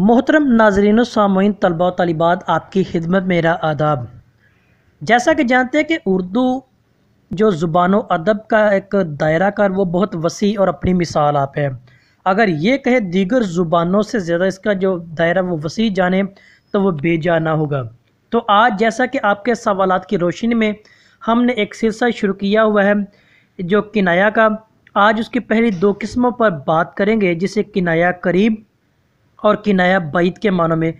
मोहतरम नाजरीन सामीन तलबा तलबात आपकी खिदमत मेरा आदाब जैसा कि जानते हैं कि उर्दू जो ज़ुबान अदब का एक दायरा का वो बहुत वसी और अपनी मिसाल आप है अगर ये कहे दीगर ज़ुबानों से ज़्यादा इसका जो दायरा वो वसी जाने तो वह बेजाना होगा तो आज जैसा कि आपके सवाल की रोशनी में हमने एक सिलसिला शुरू किया हुआ है जो किनाया का आज उसकी पहली दो किस्मों पर बात करेंगे जिसे किनाया करीब और किनाया बैत के मानों में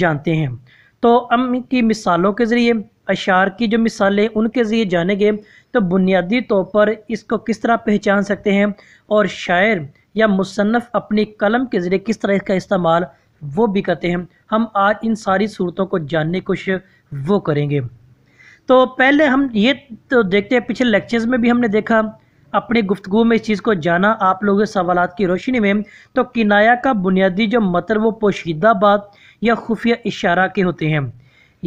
जानते हैं तो हम की मिसालों के ज़रिए अशार की जो मिसालें उनके ज़रिए जानेंगे तो बुनियादी तौर पर इसको किस तरह पहचान सकते हैं और शायर या मुसनफ़ अपनी कलम के ज़रिए किस तरह इसका इस्तेमाल वो भी करते हैं हम आज इन सारी सूरतों को जानने की कोशिश वो करेंगे तो पहले हम ये तो देखते हैं पिछले लेक्चर्स में भी हमने देखा अपने गुफ्तु में इस चीज़ को जाना आप लोगों के सवाल की रोशनी में तो किनाया का बुनियादी जो मतलब वो पोशीदा बात या खुफिया इशारा के होते हैं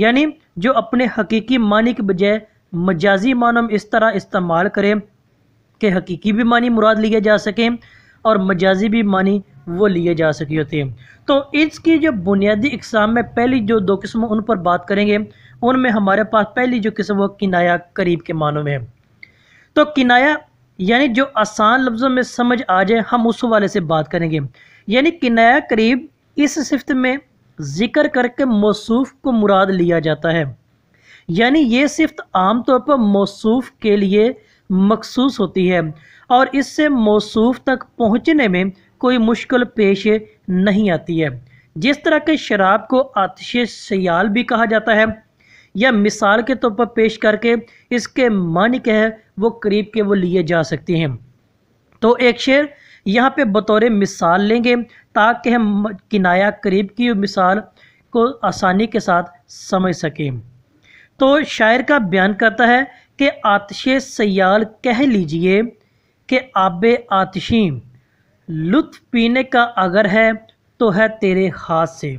यानी जो अपने हकीकी मानी के बजाय मजाजी मानों में इस तरह इस्तेमाल करें कि हकीकी भी मानी मुराद लिए जा सकें और मजाजी भी मानी वो लिए जा सके होते हैं तो इसकी जो बुनियादी इकसाम में पहली जो दो किस्म उन पर बात करेंगे उनमें हमारे पास पहली जो किस्म वो किनाया करीब के मानों में है तो किनाया यानी जो आसान लफ्ज़ों में समझ आ जाए हम उस वाले से बात करेंगे यानी किनाया करीब इस सिफत में ज़िक्र करके मौसूफ को मुराद लिया जाता है यानी ये सिफत आम तौर पर मौसूफ के लिए मखसूस होती है और इससे मौसूफ तक पहुँचने में कोई मुश्किल पेश नहीं आती है जिस तरह के शराब को आतिश सयाल भी कहा जाता है या मिसाल के तौर पर पेश करके इसके मन कह है वो करीब के वो लिए जा सकते हैं तो एक शेर यहाँ पे बतौर मिसाल लेंगे ताकि हम किनाया करीब की मिसाल को आसानी के साथ समझ सकें तो शायर का बयान करता है कि आतश सयाल कह लीजिए कि आब आतशी लुत्फ पीने का अगर है तो है तेरे हाथ से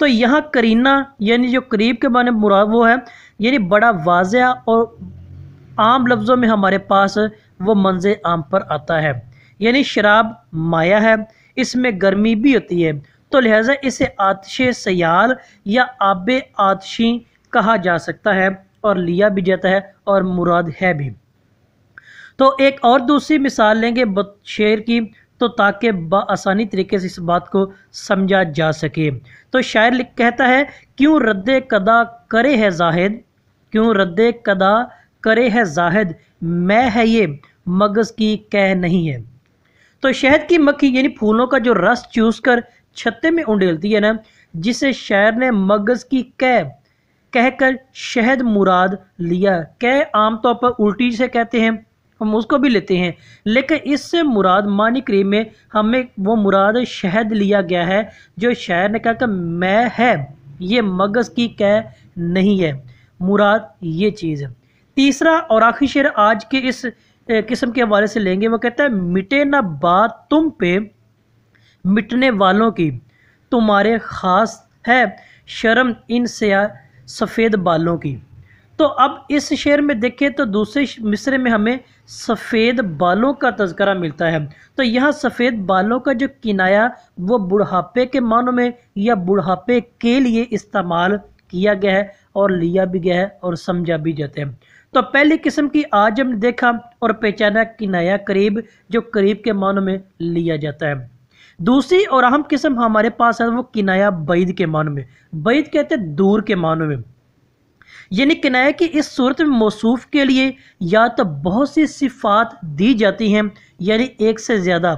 तो यहाँ करीना यानी जो करीब के बारे में मुराद वो है यानी बड़ा वाजह और आम लफ्ज़ों में हमारे पास वो मंज आम पर आता है यानी शराब माया है इसमें गर्मी भी होती है तो लिहाजा इसे आतश सयाल या आब आतशी कहा जा सकता है और लिया भी जाता है और मुराद है भी तो एक और दूसरी मिसाल लेंगे शेर की तो ताकि बसानी तरीके से इस बात को समझा जा सके तो शायर कहता है क्यों रद्द कदा करे है जाहिद क्यों रद्द कदा करे है जाहिद मैं है ये मगज़ की कह नहीं है तो शहद की मक्खी यानी फूलों का जो रस चूस कर छत्ते में उंडेलती है ना जिसे शायर ने मगज़ की कह कहकर शहद मुराद लिया कह आमतौर पर उल्टी से कहते हैं हम उसको भी लेते हैं लेकिन इससे मुराद मानी करीम में हमें वो मुराद शहद लिया गया है जो शायर ने कहा कि मैं है ये मगज़ की कह नहीं है मुराद ये चीज़ है तीसरा और आखिरी शेर आज के इस किस्म के हवाले से लेंगे वो कहता है मिटे ना बात तुम पे मिटने वालों की तुम्हारे ख़ास है शर्म इन सफ़ेद बालों की तो अब इस शेर में देखें तो दूसरे मिसरे में हमें सफ़ेद बालों का तस्करा मिलता है तो यहाँ सफ़ेद बालों का जो किनाया वो बुढ़ापे के मानों में या बुढ़ापे के लिए इस्तेमाल किया गया है और लिया भी गया है और समझा भी जाते हैं तो पहली किस्म की आज हमने देखा और पहचाना कि नया करीब जो करीब के मानों में लिया जाता है दूसरी और अहम किस्म हमारे पास है वो किनाया बैद के मानों में बैद कहते हैं दूर के मानों में यानी किनाया की इस सूरत में मौसूफ के लिए या तो बहुत सी सिफात दी जाती हैं यानी एक से ज़्यादा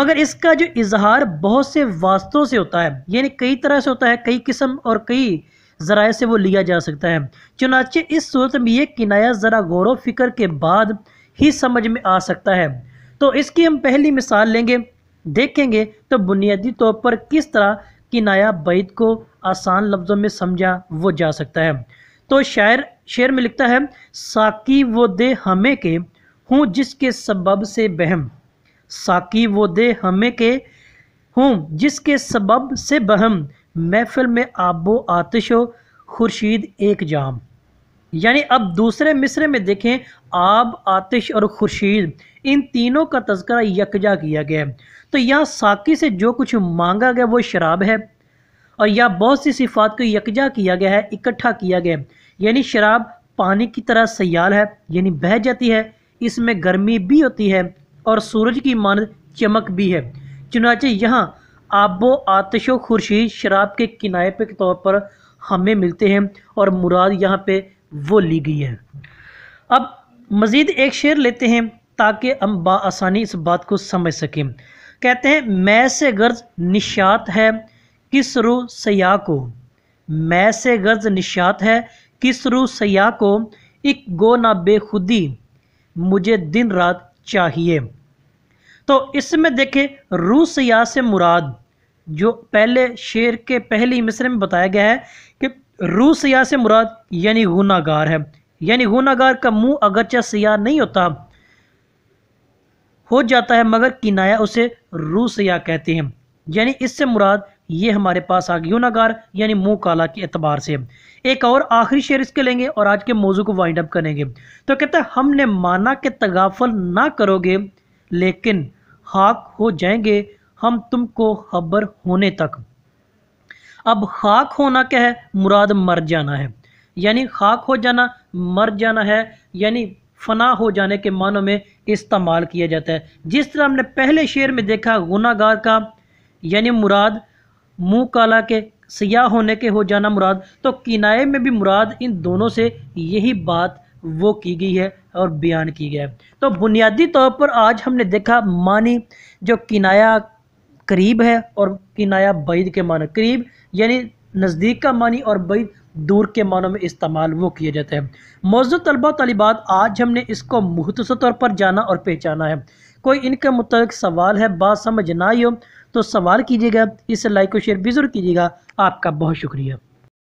मगर इसका जो इजहार बहुत से वास्तों से होता है यानी कई तरह से होता है कई किस्म और कई जराए से वो लिया जा सकता है चुनाचे इस सूरत में ये किनाया ज़रा गौर व फिक्र के बाद ही समझ में आ सकता है तो इसकी हम पहली मिसाल लेंगे देखेंगे तो बुनियादी तौर पर किस तरह किनाया बैत को आसान लफ्ज़ों में समझा वो जा सकता है तो शायर शेर में लिखता है साकी वो दे हमें के हूँ जिसके सबब से बहम साकी वो दे हमें के हूँ जिसके सबब से बहम महफिल में आबो आतिश हो खुर्शीद एक जाम यानी अब दूसरे मिसरे में देखें आब आतिश और खुर्शीद इन तीनों का तस्करा यकजा किया गया है तो यहाँ साकी से जो कुछ मांगा गया वो शराब है और यह बहुत सी सिफात को यकजा किया गया है इकट्ठा किया गया यानी शराब पानी की तरह सयाल है यानी बह जाती है इसमें गर्मी भी होती है और सूरज की मानद चमक भी है चुनाचे यहाँ आबो आतश व खुर्शीद शराब के किनारे पे के तौर पर हमें मिलते हैं और मुराद यहाँ पे वो ली गई है अब मज़ीद एक शेर लेते हैं ताकि हम बसानी इस बात को समझ सकें कहते हैं मैं से गर्ज निशात है किस रू सयाह को मैं से गर्ज निशात है किस रू सयाह को इक गो ना बेखुदी मुझे दिन रात चाहिए तो इसमें देखें रू सयाह से मुराद जो पहले शेर के पहले ही मिसरे में बताया गया है कि रू सयाह से मुराद यानी गुनागार है यानी गुनागार का मुंह अगरचा सयाह नहीं होता हो जाता है मगर किनाया उसे रू सयाह कहते हैं यानी इससे मुराद ये हमारे पास आ गई यूनागार यानी मुंह काला के अतबार से एक और आखिरी शेर इसके लेंगे और आज के मौजू को वाइंड अप करेंगे तो कहते हैं हमने माना के तगाफल ना करोगे लेकिन हाक हो जाएंगे हम तुमको खबर होने तक अब खाक होना क्या है मुराद मर जाना है यानी खाक हो जाना मर जाना है यानी फना हो जाने के मानों में इस्तेमाल किया जाता है जिस तरह हमने पहले शेर में देखा गुनागार का यानी मुराद मुँह काला के सयाह होने के हो जाना मुराद तो किनाए में भी मुराद इन दोनों से यही बात वो की गई है और बयान की गया है तो बुनियादी तौर पर आज हमने देखा मानी जो किनाया करीब है और किनाया बैद के मान करीब यानी नज़दीक का मानी और बैद दूर के मानों में इस्तेमाल वो किए जाते हैं मौजूद तलबा तलबात आज हमने इसको मुख्तर तौर पर जाना और पहचाना है कोई इनके मुतल सवाल है बात समझ ना आई हो तो सवाल कीजिएगा इसे लाइक और शेयर भी ज़रूर कीजिएगा आपका बहुत शुक्रिया